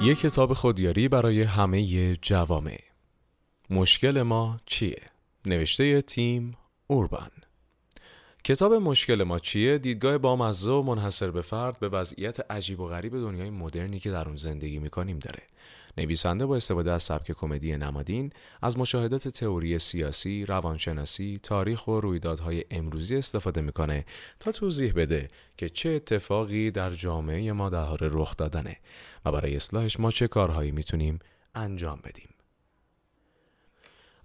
یک کتاب خودیاری برای همه جوامع مشکل ما چیه؟ نوشته تیم اوربان کتاب مشکل ما چیه دیدگاه بامزه و منحصر به فرد به وضعیت عجیب و غریب دنیای مدرنی که در اون زندگی میکنیم داره نویسنده با استفاده از سبک کمدی نمادین از مشاهدات تئوری سیاسی، روانشناسی، تاریخ و رویدادهای امروزی استفاده میکنه تا توضیح بده که چه اتفاقی در جامعه ما در حال رخ دادنه و برای اصلاحش ما چه کارهایی میتونیم انجام بدیم.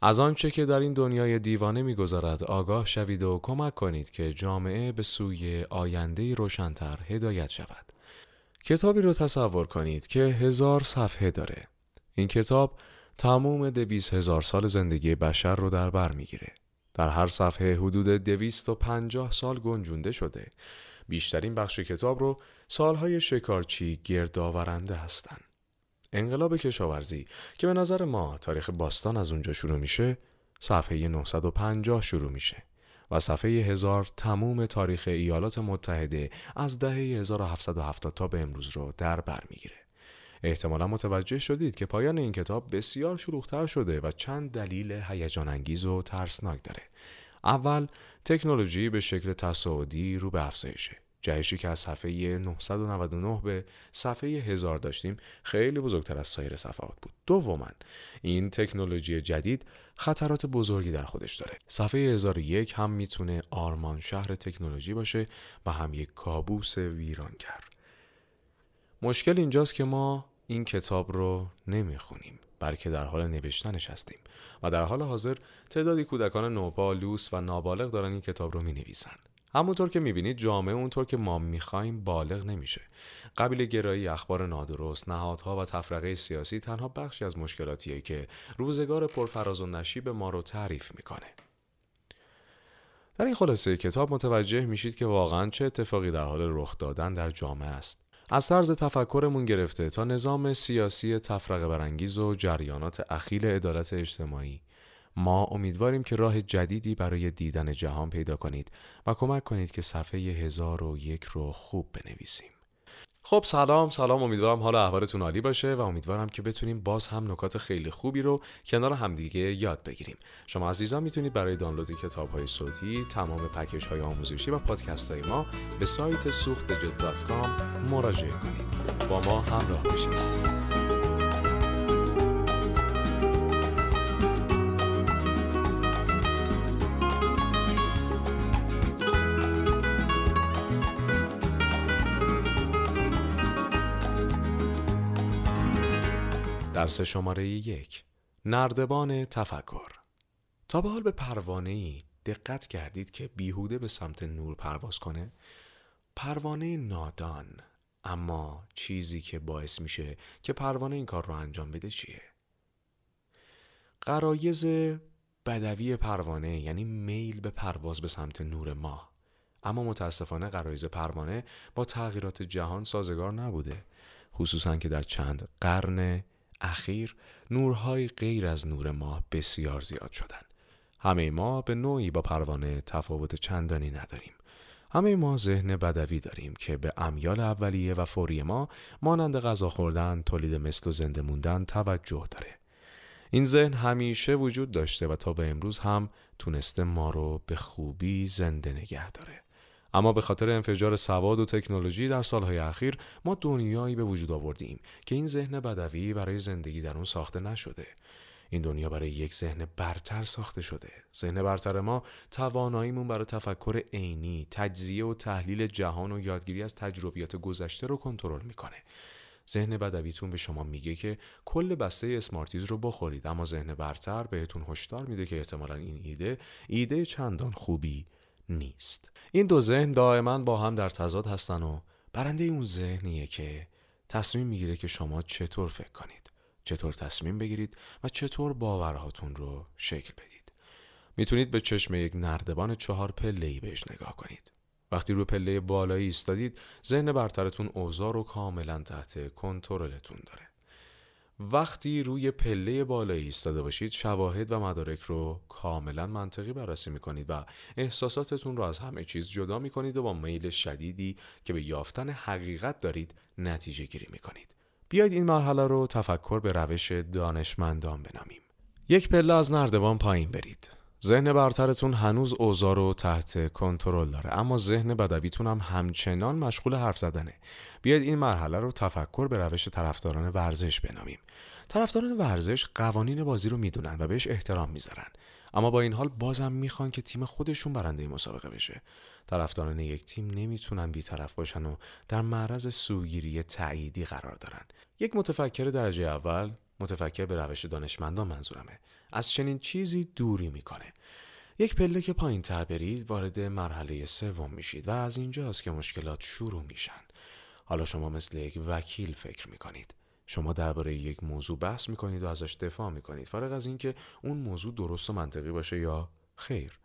از آنچه که در این دنیای دیوانه میگذارد آگاه شوید و کمک کنید که جامعه به سوی آینده روشنتر هدایت شود. کتابی رو تصور کنید که هزار صفحه داره این کتاب تموم دویست هزار سال زندگی بشر رو در بر میگیره. در هر صفحه حدود دویست و پنجاه سال گنجونده شده. بیشترین بخش کتاب رو سالهای شکارچی گردآورنده هستند. انقلاب کشاورزی که به نظر ما تاریخ باستان از اونجا شروع میشه صفحه 950 شروع میشه و صفحه 1000 تموم تاریخ ایالات متحده از دهه 1770 تا به امروز رو در بر میگیره. احتمالا متوجه شدید که پایان این کتاب بسیار شلوغتر شده و چند دلیل هیجان انگیز و ترسناک داره. اول تکنولوژی به شکل تصاعدی رو به افزایشه. جهشی که از صفحه 999 به صفحه 1000 داشتیم خیلی بزرگتر از سایر صفحات بود. دوما این تکنولوژی جدید خطرات بزرگی در خودش داره. صفحه 1001 هم میتونه آرمان شهر تکنولوژی باشه و هم یک کابوس ویرانگر. مشکل اینجاست که ما این کتاب رو نمیخونیم بلکه در حال نوشتنش هستیم و در حال حاضر تعدادی کودکان نوپا، لوس و نابالغ دارن این کتاب رو می نویسن. همونطور که میبینید جامعه اونطور که ما میخوایم بالغ نمیشه قبیل گرایی اخبار نادرست نهادها و تفرقه سیاسی تنها بخشی از مشکلاتیه که روزگار پرفراز و نشیب ما رو تعریف میکنه در این خلاصه کتاب متوجه میشید که واقعا چه اتفاقی در حال رخ دادن در جامعه است از طرز تفکرمون گرفته تا نظام سیاسی تفرقه برانگیز و جریانات اخیل عدالت اجتماعی ما امیدواریم که راه جدیدی برای دیدن جهان پیدا کنید و کمک کنید که صفحه 1001 رو خوب بنویسیم خب سلام سلام امیدوارم حال احوالتون عالی باشه و امیدوارم که بتونیم باز هم نکات خیلی خوبی رو کنار همدیگه یاد بگیریم شما عزیزان میتونید برای دانلود کتاب های صوتی تمام پکیج های آموزشی و پادکست های ما به سایت سوخت مراجعه کنید با ما همراه باشید. درس شماره یک نردبان تفکر تا به حال به پروانه ای دقت کردید که بیهوده به سمت نور پرواز کنه پروانه نادان اما چیزی که باعث میشه که پروانه این کار رو انجام بده چیه قرایز بدوی پروانه یعنی میل به پرواز به سمت نور ماه اما متاسفانه قرایز پروانه با تغییرات جهان سازگار نبوده خصوصا که در چند قرن اخیر نورهای غیر از نور ماه بسیار زیاد شدند. همه ما به نوعی با پروانه تفاوت چندانی نداریم. همه ما ذهن بدوی داریم که به امیال اولیه و فوری ما مانند غذا خوردن، تولید مثل و زنده موندن توجه داره. این ذهن همیشه وجود داشته و تا به امروز هم تونسته ما رو به خوبی زنده نگه داره. اما به خاطر انفجار سواد و تکنولوژی در سالهای اخیر ما دنیایی به وجود آوردیم که این ذهن بدوی برای زندگی در اون ساخته نشده این دنیا برای یک ذهن برتر ساخته شده ذهن برتر ما تواناییمون برای تفکر عینی تجزیه و تحلیل جهان و یادگیری از تجربیات گذشته رو کنترل میکنه ذهن بدویتون به شما میگه که کل بسته اسمارتیز رو بخورید اما ذهن برتر بهتون هشدار میده که احتمالا این ایده ایده چندان خوبی نیست این دو ذهن دائما با هم در تضاد هستن و برنده اون ذهنیه که تصمیم میگیره که شما چطور فکر کنید چطور تصمیم بگیرید و چطور باورهاتون رو شکل بدید میتونید به چشم یک نردبان چهار پله ای بهش نگاه کنید وقتی رو پله بالایی ایستادید ذهن برترتون اوضاع رو کاملا تحت کنترلتون داره وقتی روی پله بالایی ایستاده باشید شواهد و مدارک رو کاملا منطقی بررسی میکنید و احساساتتون رو از همه چیز جدا میکنید و با میل شدیدی که به یافتن حقیقت دارید نتیجه گیری میکنید بیایید این مرحله رو تفکر به روش دانشمندان بنامیم یک پله از نردبان پایین برید ذهن برترتون هنوز اوضاع رو تحت کنترل داره اما ذهن بدویتون هم همچنان مشغول حرف زدنه بیاید این مرحله رو تفکر به روش طرفداران ورزش بنامیم طرفداران ورزش قوانین بازی رو میدونن و بهش احترام میذارن اما با این حال بازم میخوان که تیم خودشون برنده مسابقه بشه طرفداران یک تیم نمیتونن بیطرف باشن و در معرض سوگیری تعییدی قرار دارن یک متفکر درجه اول متفکر به روش دانشمندان منظورمه از چنین چیزی دوری میکنه یک پله که پایین تر برید وارد مرحله سوم میشید و از اینجاست که مشکلات شروع میشن حالا شما مثل یک وکیل فکر میکنید شما درباره یک موضوع بحث میکنید و ازش دفاع میکنید فارغ از اینکه اون موضوع درست و منطقی باشه یا خیر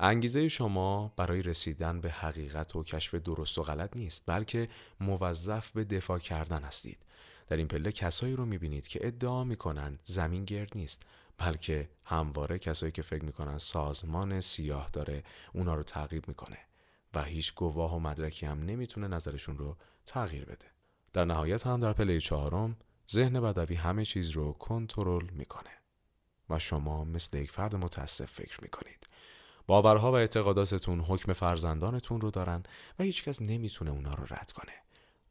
انگیزه شما برای رسیدن به حقیقت و کشف درست و غلط نیست بلکه موظف به دفاع کردن هستید در این پله کسایی رو میبینید که ادعا میکنند زمین گرد نیست بلکه همواره کسایی که فکر میکنن سازمان سیاه داره اونا رو تعقیب میکنه و هیچ گواه و مدرکی هم نمیتونه نظرشون رو تغییر بده در نهایت هم در پله چهارم ذهن بدوی همه چیز رو کنترل میکنه و شما مثل یک فرد متاسف فکر میکنید باورها و اعتقاداتتون حکم فرزندانتون رو دارن و هیچکس نمیتونه اونا رو رد کنه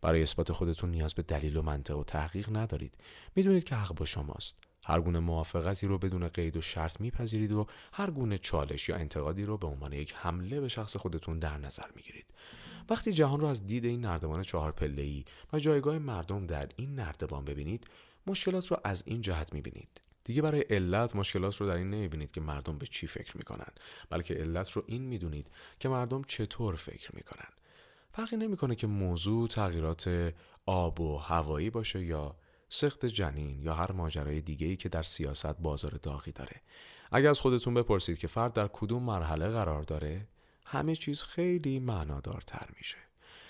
برای اثبات خودتون نیاز به دلیل و منطق و تحقیق ندارید میدونید که حق با شماست هر گونه موافقتی رو بدون قید و شرط میپذیرید و هر گونه چالش یا انتقادی رو به عنوان یک حمله به شخص خودتون در نظر میگیرید وقتی جهان رو از دید این نردبان چهار پله ای و جایگاه مردم در این نردبان ببینید مشکلات رو از این جهت میبینید دیگه برای علت مشکلات رو در این نمیبینید که مردم به چی فکر میکنن بلکه علت رو این میدونید که مردم چطور فکر میکنن فرقی نمیکنه که موضوع تغییرات آب و هوایی باشه یا سخت جنین یا هر ماجرای دیگه‌ای که در سیاست بازار داغی داره اگر از خودتون بپرسید که فرد در کدوم مرحله قرار داره همه چیز خیلی معنادارتر میشه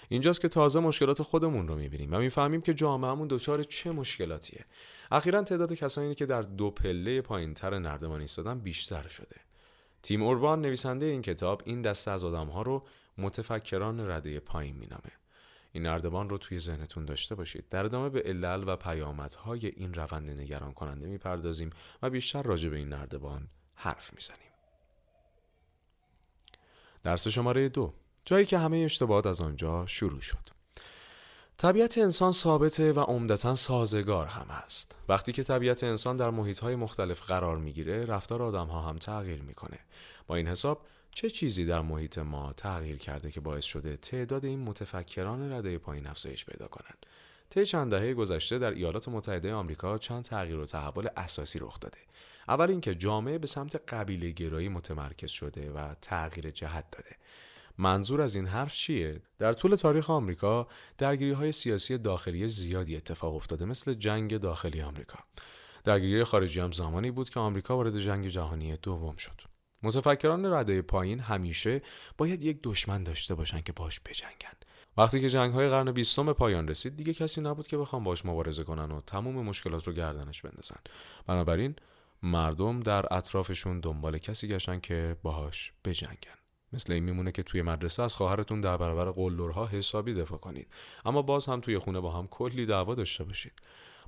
اینجاست که تازه مشکلات خودمون رو میبینیم و میفهمیم که جامعهمون دچار چه مشکلاتیه اخیرا تعداد کسانی که در دو پله پایینتر نردبان ایستادن بیشتر شده تیم اوربان نویسنده این کتاب این دسته از آدمها رو متفکران رده پایین مینامه این نردبان رو توی ذهنتون داشته باشید در ادامه به علل و پیامدهای این روند نگران کننده میپردازیم و بیشتر راجع به این نردبان حرف میزنیم درس شماره دو جایی که همه اشتباهات از آنجا شروع شد طبیعت انسان ثابته و عمدتا سازگار هم است. وقتی که طبیعت انسان در محیطهای مختلف قرار میگیره، رفتار آدم هم تغییر میکنه. با این حساب چه چیزی در محیط ما تغییر کرده که باعث شده تعداد این متفکران رده پایین افزایش پیدا کنند طی چند دهه گذشته در ایالات متحده آمریکا چند تغییر و تحول اساسی رخ داده اول اینکه جامعه به سمت قبیله گرایی متمرکز شده و تغییر جهت داده منظور از این حرف چیه؟ در طول تاریخ آمریکا درگیری های سیاسی داخلی زیادی اتفاق افتاده مثل جنگ داخلی آمریکا. درگیری خارجی هم زمانی بود که آمریکا وارد جنگ جهانی دوم شد. متفکران رده پایین همیشه باید یک دشمن داشته باشن که باش بجنگن وقتی که جنگ های قرن بیستم پایان رسید دیگه کسی نبود که بخوام باش مبارزه کنن و تمام مشکلات رو گردنش بندازن بنابراین مردم در اطرافشون دنبال کسی گشتن که باهاش بجنگن مثل این میمونه که توی مدرسه از خواهرتون در برابر قلدرها حسابی دفاع کنید اما باز هم توی خونه با هم کلی دعوا داشته باشید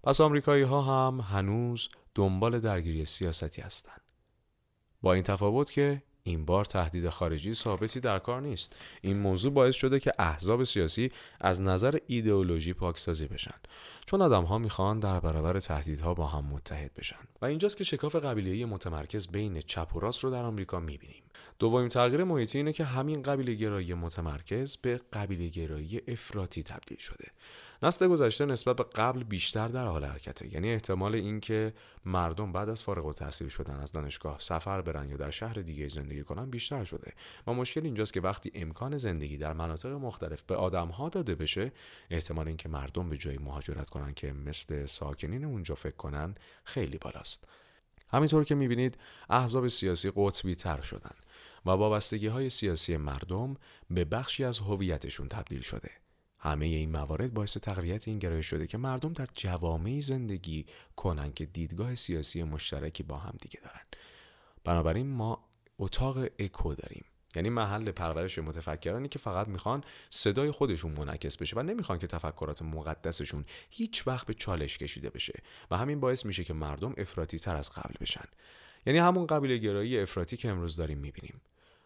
پس آمریکایی ها هم هنوز دنبال درگیری سیاستی هستن. با این تفاوت که این بار تهدید خارجی ثابتی در کار نیست این موضوع باعث شده که احزاب سیاسی از نظر ایدئولوژی پاکسازی بشن چون ها میخوان در برابر تهدیدها با هم متحد بشن و اینجاست که شکاف قبیله‌ای متمرکز بین چپ و راست رو در آمریکا میبینیم دومین تغییر محیطی اینه که همین قبیله گرایی متمرکز به قبیله گرایی افراطی تبدیل شده نسل گذشته نسبت به قبل بیشتر در حال حرکته یعنی احتمال اینکه مردم بعد از فارغ التحصیل شدن از دانشگاه سفر برن یا در شهر دیگه زندگی کنن بیشتر شده و مشکل اینجاست که وقتی امکان زندگی در مناطق مختلف به آدم ها داده بشه احتمال اینکه مردم به جای مهاجرت کنن که مثل ساکنین اونجا فکر کنن خیلی بالاست همینطور که میبینید احزاب سیاسی قطبی تر شدن و وابستگی های سیاسی مردم به بخشی از هویتشون تبدیل شده همه این موارد باعث تقویت این گرایش شده که مردم در جوامعی زندگی کنند که دیدگاه سیاسی مشترکی با هم دیگه دارن بنابراین ما اتاق اکو داریم یعنی محل پرورش متفکرانی که فقط میخوان صدای خودشون منعکس بشه و نمیخوان که تفکرات مقدسشون هیچ وقت به چالش کشیده بشه و همین باعث میشه که مردم افراطی تر از قبل بشن یعنی همون قبیله گرایی افراطی که امروز داریم میبینیم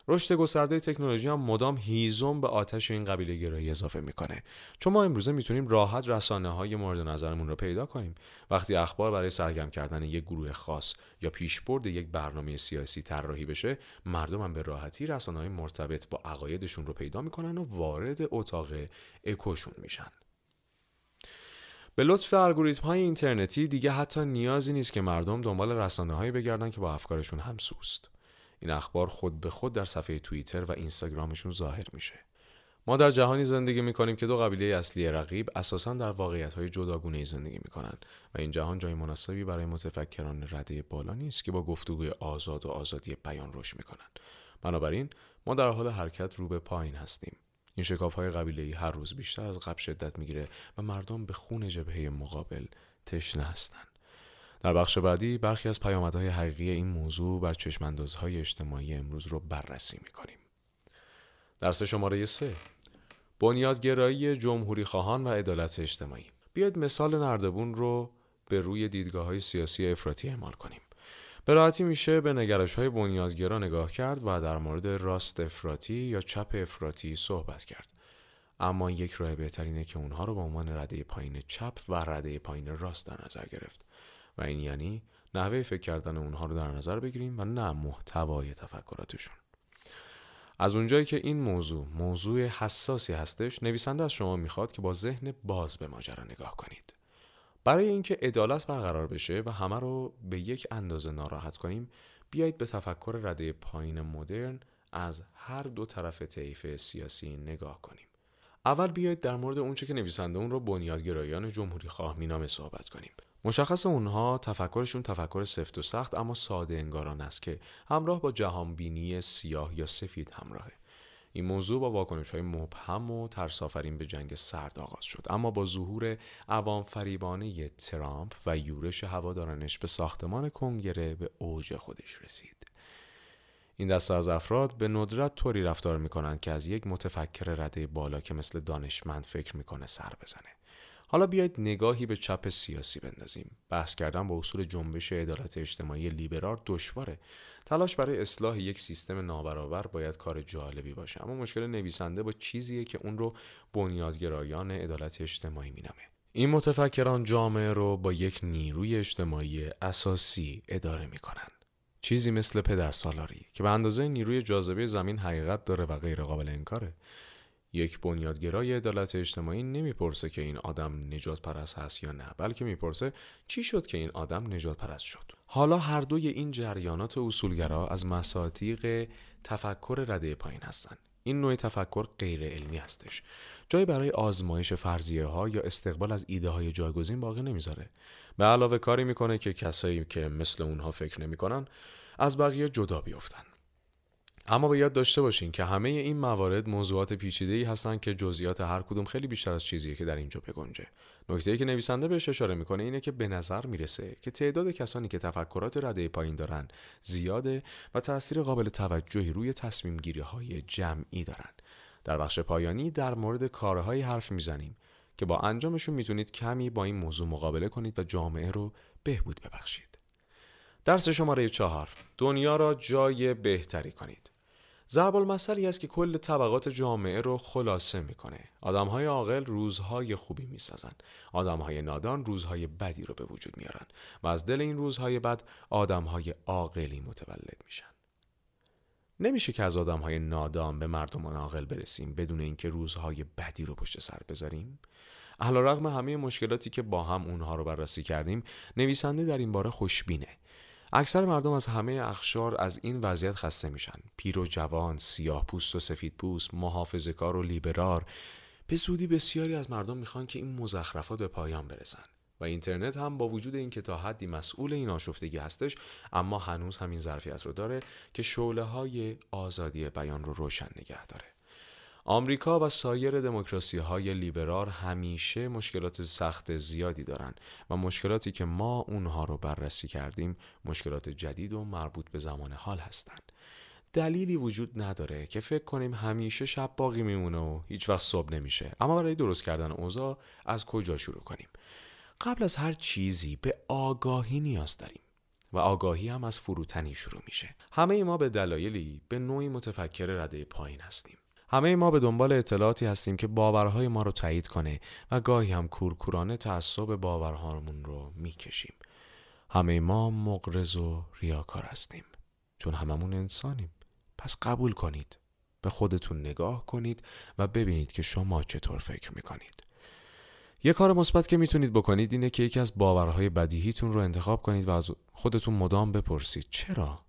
رشد گسترده تکنولوژی هم مدام هیزم به آتش این قبیله گرایی اضافه میکنه چون ما امروزه میتونیم راحت رسانه های مورد نظرمون رو پیدا کنیم وقتی اخبار برای سرگرم کردن یک گروه خاص یا پیشبرد یک برنامه سیاسی طراحی بشه مردم هم به راحتی رسانه های مرتبط با عقایدشون رو پیدا میکنن و وارد اتاق اکوشون میشن به لطف الگوریتم های اینترنتی دیگه حتی نیازی نیست که مردم دنبال رسانه هایی بگردن که با افکارشون همسوست. این اخبار خود به خود در صفحه توییتر و اینستاگرامشون ظاهر میشه ما در جهانی زندگی میکنیم که دو قبیله اصلی رقیب اساسا در واقعیت های جداگونه زندگی میکنند و این جهان جای مناسبی برای متفکران رده بالا نیست که با گفتگوی آزاد و آزادی بیان رشد میکنند بنابراین ما در حال حرکت رو به پایین هستیم این شکاف های قبیله هر روز بیشتر از قبل شدت میگیره و مردم به خون جبهه مقابل تشنه هستند در بخش بعدی برخی از پیامدهای حقیقی این موضوع بر چشماندازهای اجتماعی امروز رو بررسی میکنیم. درس شماره 3 بنیادگرایی جمهوری خواهان و عدالت اجتماعی بیاید مثال نردبون رو به روی دیدگاه های سیاسی افراطی اعمال کنیم. به راحتی میشه به نگرش های بنیادگرا نگاه کرد و در مورد راست افراطی یا چپ افراطی صحبت کرد. اما یک راه بهترینه که اونها رو به عنوان رده پایین چپ و رده پایین راست در نظر گرفت. و این یعنی نحوه فکر کردن اونها رو در نظر بگیریم و نه محتوای تفکراتشون از اونجایی که این موضوع موضوع حساسی هستش نویسنده از شما میخواد که با ذهن باز به ماجرا نگاه کنید برای اینکه عدالت برقرار بشه و همه رو به یک اندازه ناراحت کنیم بیایید به تفکر رده پایین مدرن از هر دو طرف طیف سیاسی نگاه کنیم اول بیایید در مورد اونچه که نویسنده اون رو بنیادگرایان جمهوری خواه مینامه صحبت کنیم مشخص اونها تفکرشون تفکر سفت و سخت اما ساده انگاران است که همراه با جهانبینی سیاه یا سفید همراهه این موضوع با واکنش های مبهم و ترسافرین به جنگ سرد آغاز شد اما با ظهور عوام فریبانه ترامپ و یورش هوادارانش به ساختمان کنگره به اوج خودش رسید این دسته از افراد به ندرت طوری رفتار می کنند که از یک متفکر رده بالا که مثل دانشمند فکر میکنه سر بزنه حالا بیایید نگاهی به چپ سیاسی بندازیم. بحث کردن با اصول جنبش عدالت اجتماعی لیبرال دشواره. تلاش برای اصلاح یک سیستم نابرابر باید کار جالبی باشه، اما مشکل نویسنده با چیزیه که اون رو بنیادگرایان عدالت اجتماعی مینامه. این متفکران جامعه رو با یک نیروی اجتماعی اساسی اداره میکنن. چیزی مثل پدرسالاری که به اندازه نیروی جاذبه زمین حقیقت داره و غیرقابل انکاره. یک بنیادگرای عدالت اجتماعی نمیپرسه که این آدم نجات پرست هست یا نه بلکه میپرسه چی شد که این آدم نجات پرست شد حالا هر دوی این جریانات اصولگرا از مساتیق تفکر رده پایین هستند این نوع تفکر غیر علمی هستش جای برای آزمایش فرضیه ها یا استقبال از ایده های جایگزین باقی نمیذاره به علاوه کاری میکنه که کسایی که مثل اونها فکر نمیکنن از بقیه جدا بیفتن اما به یاد داشته باشین که همه این موارد موضوعات پیچیده ای هستند که جزئیات هر کدوم خیلی بیشتر از چیزیه که در اینجا بگنجه نکته که نویسنده بهش اشاره میکنه اینه که به نظر میرسه که تعداد کسانی که تفکرات رده پایین دارن زیاده و تأثیر قابل توجهی روی تصمیم گیری های جمعی دارن در بخش پایانی در مورد کارهایی حرف میزنیم که با انجامشون میتونید کمی با این موضوع مقابله کنید و جامعه رو بهبود ببخشید درس شماره چهار دنیا را جای بهتری کنید ضرب المثلی است که کل طبقات جامعه رو خلاصه میکنه. آدمهای عاقل روزهای خوبی میسازن. آدمهای نادان روزهای بدی رو به وجود میارن و از دل این روزهای بد آدمهای عاقلی متولد میشن. نمیشه که از آدمهای نادان به مردمان عاقل برسیم بدون اینکه روزهای بدی رو پشت سر بذاریم. علیرغم همه مشکلاتی که با هم اونها رو بررسی کردیم، نویسنده در این باره خوشبینه. اکثر مردم از همه اخشار از این وضعیت خسته میشن پیر و جوان سیاه پوست و سفید پوست محافظ کار و لیبرار به سودی بسیاری از مردم میخوان که این مزخرفات به پایان برسن و اینترنت هم با وجود اینکه تا حدی مسئول این آشفتگی هستش اما هنوز همین ظرفیت رو داره که شعله های آزادی بیان رو روشن نگه داره آمریکا و سایر دموکراسی های لیبرال همیشه مشکلات سخت زیادی دارند و مشکلاتی که ما اونها رو بررسی کردیم مشکلات جدید و مربوط به زمان حال هستند. دلیلی وجود نداره که فکر کنیم همیشه شب باقی میمونه و هیچ وقت صبح نمیشه اما برای درست کردن اوضاع از کجا شروع کنیم قبل از هر چیزی به آگاهی نیاز داریم و آگاهی هم از فروتنی شروع میشه همه ما به دلایلی به نوعی متفکر رده پایین هستیم همه ما به دنبال اطلاعاتی هستیم که باورهای ما رو تایید کنه و گاهی هم کورکورانه تعصب باورهامون رو میکشیم. همه ما مقرز و ریاکار هستیم. چون هممون انسانیم. پس قبول کنید. به خودتون نگاه کنید و ببینید که شما چطور فکر میکنید. یه کار مثبت که میتونید بکنید اینه که یکی از باورهای بدیهیتون رو انتخاب کنید و از خودتون مدام بپرسید چرا؟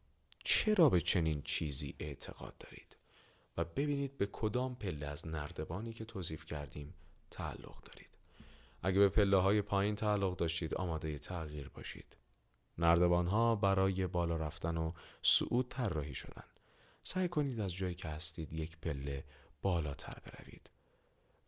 چرا به چنین چیزی اعتقاد دارید؟ و ببینید به کدام پله از نردبانی که توصیف کردیم تعلق دارید. اگه به پله های پایین تعلق داشتید آماده تغییر باشید. نردبان ها برای بالا رفتن و صعود طراحی شدن. سعی کنید از جایی که هستید یک پله بالاتر بروید.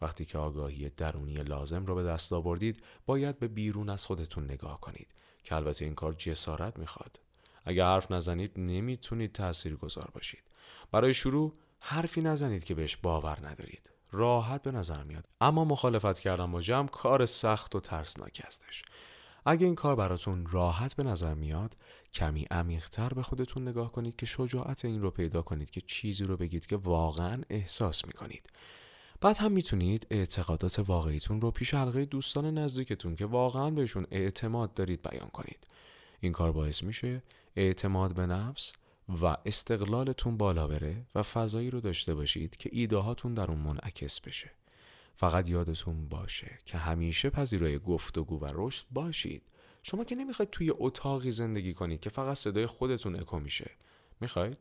وقتی که آگاهی درونی لازم رو به دست آوردید باید به بیرون از خودتون نگاه کنید که البته این کار جسارت میخواد اگر حرف نزنید نمیتونید تأثیر باشید برای شروع حرفی نزنید که بهش باور ندارید راحت به نظر میاد اما مخالفت کردن با جمع کار سخت و ترسناکی هستش اگه این کار براتون راحت به نظر میاد کمی عمیقتر به خودتون نگاه کنید که شجاعت این رو پیدا کنید که چیزی رو بگید که واقعا احساس میکنید بعد هم میتونید اعتقادات واقعیتون رو پیش حلقه دوستان نزدیکتون که واقعا بهشون اعتماد دارید بیان کنید این کار باعث میشه اعتماد به نفس و استقلالتون بالا بره و فضایی رو داشته باشید که ایدههاتون در اون منعکس بشه فقط یادتون باشه که همیشه پذیرای گفتگو و رشد باشید شما که نمیخواید توی اتاقی زندگی کنید که فقط صدای خودتون اکو میشه میخواید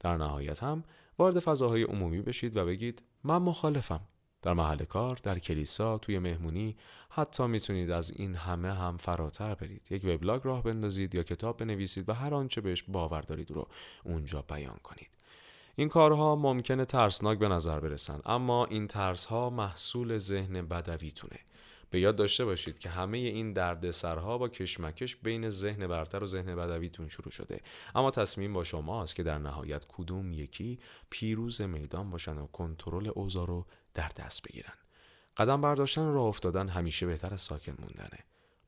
در نهایت هم وارد فضاهای عمومی بشید و بگید من مخالفم در محل کار، در کلیسا، توی مهمونی، حتی میتونید از این همه هم فراتر برید. یک وبلاگ راه بندازید یا کتاب بنویسید و هر آنچه بهش باور دارید رو اونجا بیان کنید. این کارها ممکنه ترسناک به نظر برسن اما این ترسها محصول ذهن بدویتونه به یاد داشته باشید که همه این دردسرها با کشمکش بین ذهن برتر و ذهن بدویتون شروع شده اما تصمیم با شماست که در نهایت کدوم یکی پیروز میدان باشن و کنترل اوضاع رو در دست بگیرن قدم برداشتن و راه افتادن همیشه بهتر از ساکن موندنه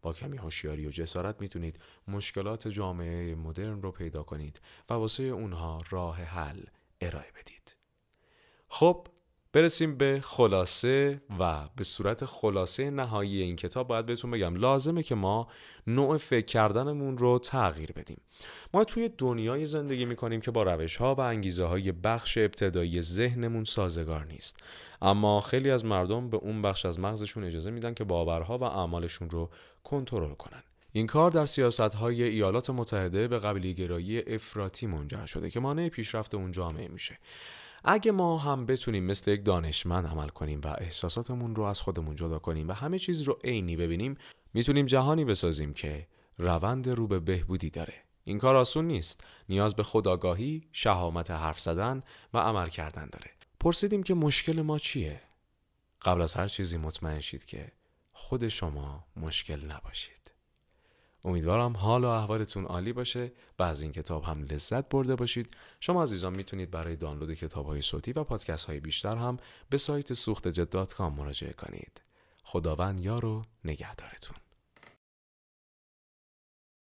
با کمی هوشیاری و جسارت میتونید مشکلات جامعه مدرن رو پیدا کنید و واسه اونها راه حل ارائه بدید خب برسیم به خلاصه و به صورت خلاصه نهایی این کتاب باید بهتون بگم لازمه که ما نوع فکر کردنمون رو تغییر بدیم ما توی دنیای زندگی میکنیم که با روش ها و انگیزه های بخش ابتدایی ذهنمون سازگار نیست اما خیلی از مردم به اون بخش از مغزشون اجازه میدن که باورها و اعمالشون رو کنترل کنن این کار در سیاست های ایالات متحده به قبلی گرایی افراطی منجر شده که مانع پیشرفت اون جامعه میشه اگه ما هم بتونیم مثل یک دانشمند عمل کنیم و احساساتمون رو از خودمون جدا کنیم و همه چیز رو عینی ببینیم میتونیم جهانی بسازیم که روند رو به بهبودی داره این کار آسون نیست نیاز به خداگاهی، شهامت حرف زدن و عمل کردن داره پرسیدیم که مشکل ما چیه قبل از هر چیزی مطمئن شید که خود شما مشکل نباشید امیدوارم حال و احوالتون عالی باشه و از این کتاب هم لذت برده باشید شما عزیزان میتونید برای دانلود کتاب های صوتی و پادکست های بیشتر هم به سایت سوختجت.com مراجعه کنید خداوند یار و نگهدارتون